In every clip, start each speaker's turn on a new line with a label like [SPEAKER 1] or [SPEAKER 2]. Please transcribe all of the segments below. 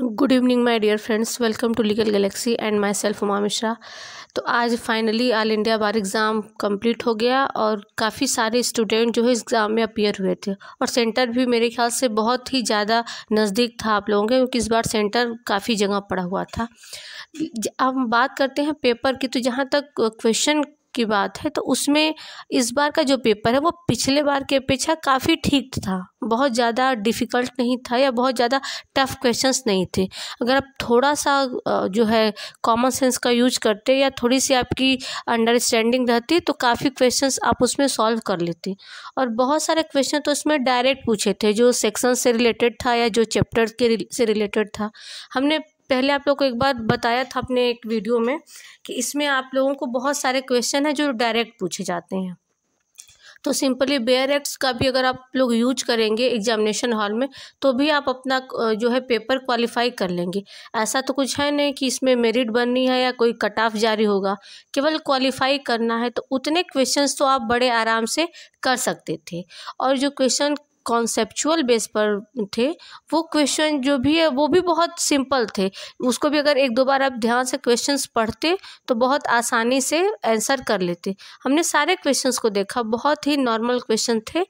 [SPEAKER 1] good evening my dear friends welcome to legal galaxy and myself Uma Mishra तो आज finally all India bar exam complete हो गया और काफ़ी सारे स्टूडेंट जो है एग्ज़ाम में अपियर हुए थे और सेंटर भी मेरे ख्याल से बहुत ही ज़्यादा नज़दीक था आप लोगों के क्योंकि इस बार सेंटर काफ़ी जगह पड़ा हुआ था अब बात करते हैं पेपर की तो जहाँ तक क्वेश्चन की बात है तो उसमें इस बार का जो पेपर है वो पिछले बार के अपेक्षा काफ़ी ठीक था बहुत ज़्यादा डिफ़िकल्ट नहीं था या बहुत ज़्यादा टफ क्वेश्चंस नहीं थे अगर आप थोड़ा सा जो है कॉमन सेंस का यूज करते या थोड़ी सी आपकी अंडरस्टैंडिंग रहती तो काफ़ी क्वेश्चन आप उसमें सॉल्व कर लेते और बहुत सारे क्वेश्चन तो उसमें डायरेक्ट पूछे थे जो सेक्शन से रिलेटेड था या जो चैप्टर के से रिलेटेड था हमने पहले आप लोग को एक बार बताया था अपने एक वीडियो में कि इसमें आप लोगों को बहुत सारे क्वेश्चन हैं जो डायरेक्ट पूछे जाते हैं तो सिंपली बेयर एक्ट्स का भी अगर आप लोग यूज करेंगे एग्जामिनेशन हॉल में तो भी आप अपना जो है पेपर क्वालिफाई कर लेंगे ऐसा तो कुछ है नहीं कि इसमें मेरिट बननी है या कोई कट ऑफ जारी होगा केवल क्वालिफाई करना है तो उतने क्वेश्चंस तो आप बड़े आराम से कर सकते थे और जो क्वेश्चन कॉन्सेप्चुअल बेस पर थे वो क्वेश्चन जो भी है वो भी बहुत सिंपल थे उसको भी अगर एक दो बार आप ध्यान से क्वेश्चंस पढ़ते तो बहुत आसानी से आंसर कर लेते हमने सारे क्वेश्चंस को देखा बहुत ही नॉर्मल क्वेश्चन थे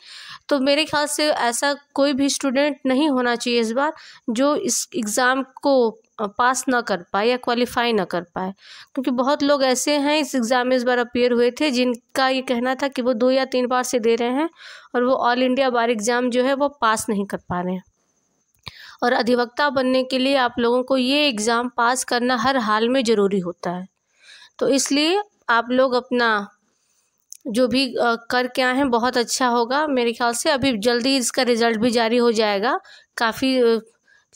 [SPEAKER 1] तो मेरे ख्याल से ऐसा कोई भी स्टूडेंट नहीं होना चाहिए इस बार जो इस एग्ज़ाम को पास ना कर पाए या क्वालिफाई ना कर पाए क्योंकि बहुत लोग ऐसे हैं इस एग्ज़ाम में इस बार अपेयर हुए थे जिनका ये कहना था कि वो दो या तीन बार से दे रहे हैं और वो ऑल इंडिया बार एग्ज़ाम जो है वो पास नहीं कर पा रहे हैं और अधिवक्ता बनने के लिए आप लोगों को ये एग्ज़ाम पास करना हर हाल में ज़रूरी होता है तो इसलिए आप लोग अपना जो भी करके आए हैं बहुत अच्छा होगा मेरे ख्याल से अभी जल्दी इसका रिज़ल्ट भी जारी हो जाएगा काफ़ी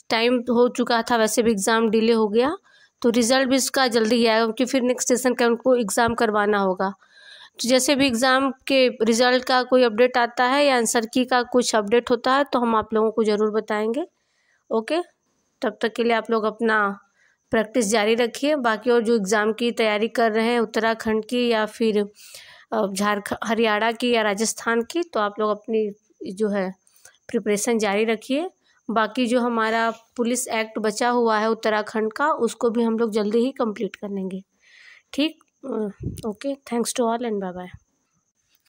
[SPEAKER 1] टाइम हो चुका था वैसे भी एग्ज़ाम डिले हो गया तो रिज़ल्ट भी उसका जल्दी ही आएगा क्योंकि फिर नेक्स्ट सेशन का उनको एग्ज़ाम करवाना होगा तो जैसे भी एग्ज़ाम के रिज़ल्ट का कोई अपडेट आता है या आंसर की का कुछ अपडेट होता है तो हम आप लोगों को ज़रूर बताएंगे ओके तब तक के लिए आप लोग अपना प्रैक्टिस जारी रखिए बाकी और जो एग्ज़ाम की तैयारी कर रहे हैं उत्तराखंड की या फिर झारखंड हरियाणा की या राजस्थान की तो आप लोग अपनी जो है प्रिपरेशन जारी रखिए बाकी जो हमारा पुलिस एक्ट बचा हुआ है उत्तराखंड का उसको भी हम लोग जल्दी ही कंप्लीट कर लेंगे ठीक okay thanks to all and bye bye